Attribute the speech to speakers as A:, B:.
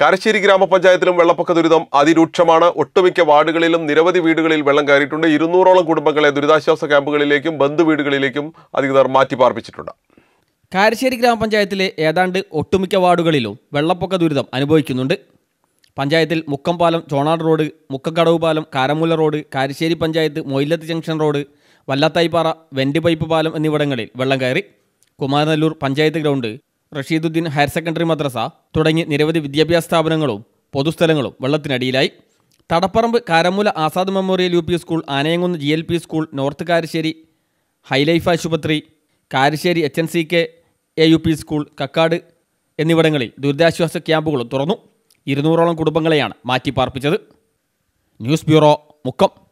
A: കാരശ്ശേരി ഗ്രാമപഞ്ചായത്തിലും വെള്ളപ്പൊക്ക ദുരിതം അതിരൂക്ഷമാണ് ഒട്ടുമിക്ക വാർഡുകളിലും നിരവധി വീടുകളിൽ വെള്ളം കയറിയിട്ടുണ്ട് ഇരുന്നൂറോളം കുടുംബങ്ങളെ ദുരിതാശ്വാസ ക്യാമ്പുകളിലേക്കും ബന്ധു വീടുകളിലേക്കും അധികൃതർ മാറ്റി പാർപ്പിച്ചിട്ടുണ്ട്
B: കാരശ്ശേരി ഗ്രാമപഞ്ചായത്തിലെ ഏതാണ്ട് ഒട്ടുമിക്ക വാർഡുകളിലും വെള്ളപ്പൊക്ക ദുരിതം അനുഭവിക്കുന്നുണ്ട് പഞ്ചായത്തിൽ മുക്കംപാലം ചോണാട് റോഡ് മുക്കക്കടവ് പാലം Karamoola road Karassery panchayat Moyilath junction road Vallathayippara vent pipe പാലം എന്നിവിടങ്ങളിൽ വെള്ളം കയറി Kumaranalloor panchayat ground Rasheeduddeen higher secondary മദ്രസ തുടങ്ങി നിരവധി വിദ്യാഭ്യാസ സ്ഥാപനങ്ങളും പൊതുസ്ഥലങ്ങളും വെള്ളത്തിനടിയിലായി Thadapparamba Karamoola Azad memorial U P school Anayamkunnu G L P school north Karassery hilife ആശുപത്രി Karassery H N C K A U P school Kakkad എന്നിവിടങ്ങളിൽ ദുരിതാശ്വാസ ക്യാമ്പുകൾ തുറന്നു ഇരുന്നൂറോളം കുടുംബങ്ങളെയാണ് മാറ്റിപ്പാർപ്പിച്ചത് ന്യൂസ് ബ്യൂറോ മുക്കം